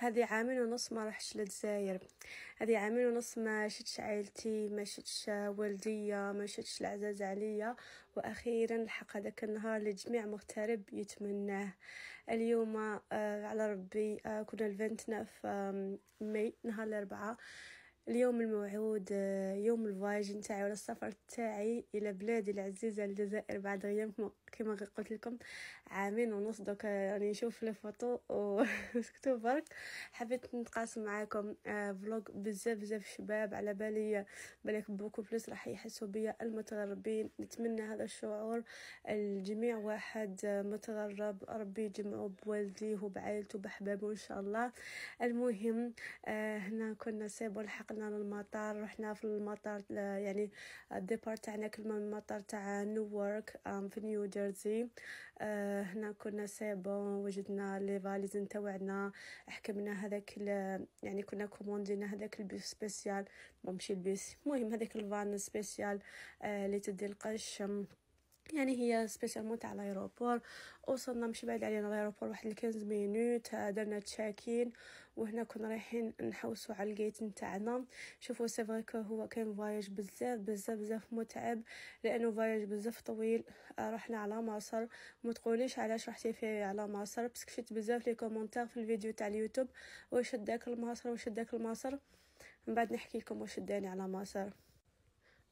هذه عامين ونص ما رحتش للجزائر هذه عامين ونص ما شفتش عائلتي ما شفتش والديا ما شفتش العزاز عليا واخيرا لحق هذاك النهار لجميع مغترب يتمناه اليوم آه، على ربي آه، كنا الفنتنا في ماي نهار الاربعاء اليوم الموعود آه، يوم الفواج نتاعي ولا السفر تاعي الى بلادي العزيزه الجزائر بعد غيام كما قلت لكم عامين ونص دوك آه، راني نشوف لي فوتو وسكتو برك حبيت نتقاسم معاكم آه، فلوغ بزاف بزاف شباب على بالي بالك بوكو بلوس راح يحسوا بيا المتغربين نتمنى هذا الشعور الجميع واحد متغرب ربي يجمعو بوالديه وبعائلته بحبابه ان شاء الله المهم هنا كنا سيبوا الحق انتقلنا للمطار رحنا في المطار يعني الديبار تاعنا كل من المطار تاع نيويورك في نيو جيرسي آه، هنا كنا سيبون وجدنا لي فاليز نتاعنا حكمنا هذاك يعني كنا كوموندينا هذاك البيس سبيسيال ماشي البيس المهم هذاك الفان سبيسيال آه، اللي تدي القش يعني هي سبيسيالمون تاع لايروبور وصلنا مش بعيد علينا لايروبور واحد الكنز مينوت درنا تشاكين وهنا كنا رايحين نحوسو على الجيت نتاعنا شوفوا سي فري هو كان فواياج بزاف بزاف بزاف متعب لانه فواياج بزاف طويل آه، رحنا على مصر ما تقوليش علاش رحتي في على مصر بس شفت بزاف لي كومونتير في الفيديو تاع اليوتيوب واش داك المصر واش داك المصر من بعد نحكي لكم واش داني على مصر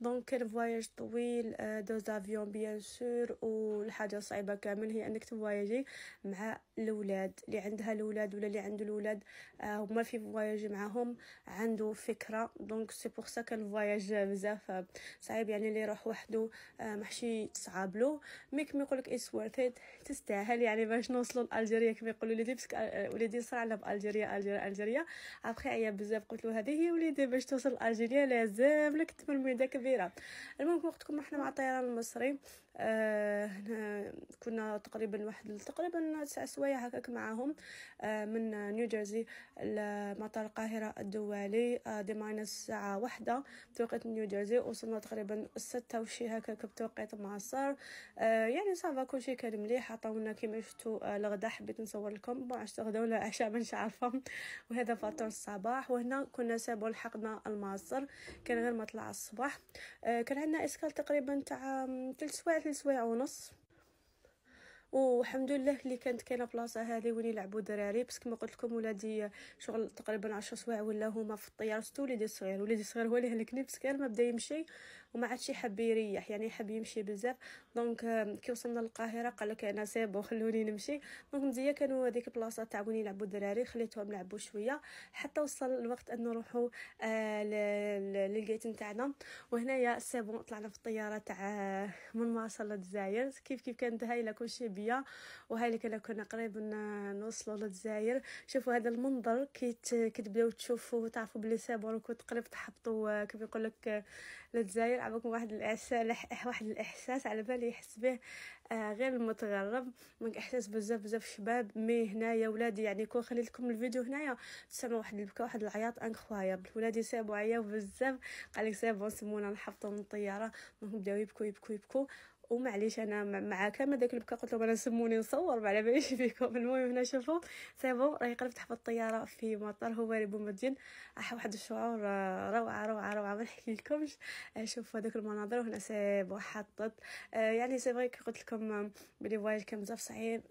دونك كان فواياج طويل دو زافيون بيان سور والحاجه صعيبه كامل هي انك تفواياجي مع الاولاد اللي عندها الاولاد ولا اللي عنده الاولاد آه، هما في فواياج معاهم عنده فكره دونك سي بور سا كان فواياج بزاف صعيب يعني اللي يروح وحده آه، محشي صعاب له مي كيما يقولك اتس worth تستاهل يعني باش نوصلوا لالجيريا كيما يقولوا لي بسك آه، وليدي صرا على بالجيريا الجيريا الجيريا ابخي عيا بزاف قلت له هذه هي وليدي باش توصل لالجيريا لازم لك تمرمي داك كبيره المهم وقتكم احنا مع الطيران المصري آه هنا كنا تقريبا واحد تقريبا تسع سوايع هكاك معاهم آه من نيوجيرسي لمطار القاهره الدولي آه دي ماينس الساعه واحدة بتوقيت نيوجيرسي وصلنا تقريبا ستة وشي هكاك بتوقيت معصر آه يعني صافا شيء كان مليح عطاونا كيما شفتوا آه، الغدا حبيت نصور لكم ما عرفتش غدا ولا عشاء مانيش عارفه وهذا فطور الصباح وهنا كنا سابوا لحقنا المعصر كان غير ما طلع الصباح آه، كان عندنا اسكال تقريبا تاع ثلاث سوايع ثلاث سوايع ونص والحمد لله اللي كانت كاينه بلاصه هذه وين يلعبوا دراري بس كما قلت لكم ولادي آه، شغل تقريبا 10 سوايع ولا هما في الطياره ستو وليدي الصغير وليدي الصغير هو اللي هلكني بس كان ما بدا يمشي وما عادش يحب يريح يعني يحب يمشي بزاف دونك كي وصلنا للقاهره قال لك انا سيبو خلوني نمشي دونك مزيان كانوا هذيك البلاصه تاع وين يلعبوا الدراري خليتهم يلعبوا شويه حتى وصل الوقت ان نروحوا آه للجيت نتاعنا وهنايا سي بون طلعنا في الطياره تاع من مصر للجزائر كيف كيف كانت هاي لا شيء بيا وهاي اللي كنا كنا قريب نوصلوا للجزائر شوفوا هذا المنظر كي كتبداو تشوفوا تعرفوا بلي سي بون راكو قريب تحبطوا كيف يقول لك للجزائر عباكم واحد الاحساس واحد الاحساس على بالي يحس به آه، غير المتغرب من احساس بزاف بزاف شباب مي هنايا ولادي يعني كون خليت لكم الفيديو هنايا تسمعوا واحد البكاء واحد العياط انكرويابل ولادي سابوا عياو بزاف قال لك سي بون سمونا نحبطوا من الطياره دونك بداو يبكوا يبكوا يبكوا ومعليش انا مع كامل داك البكا قلت لهم انا سموني نصور ما على باليش فيكم المهم هنا شوفوا سي بون راهي قلبت حفظ الطياره في مطار هواري بومدين راح واحد الشعور آه، روعه روعه روعه ما نحكي لكمش آه، شوفوا هذوك المناظر وهنا سي بون حطت آه، يعني سي فري قلت لكم بلي فواياج كان بزاف صعيب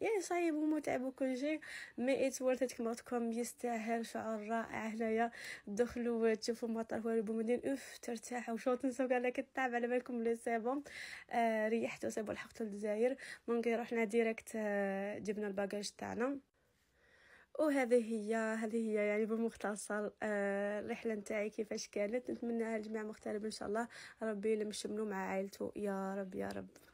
يعني صعيب ومتعب وكل شيء مي ات ورثت كما قلت يستاهل شعور رائع هنايا دخلوا تشوفوا مطار هواري بومدين اوف ترتاحوا شو تنسوا لك التعب على بالكم لي سي بون ريحت وصيب لحقت الجزائر دونك رحنا ديريكت آه، جبنا الباجاج تاعنا وهذه هي هذه هي يعني بمختصر آه، الرحله نتاعي كيفاش كانت نتمنى الجميع مغترب ان شاء الله ربي يلم شمله مع عائلته يا رب يا رب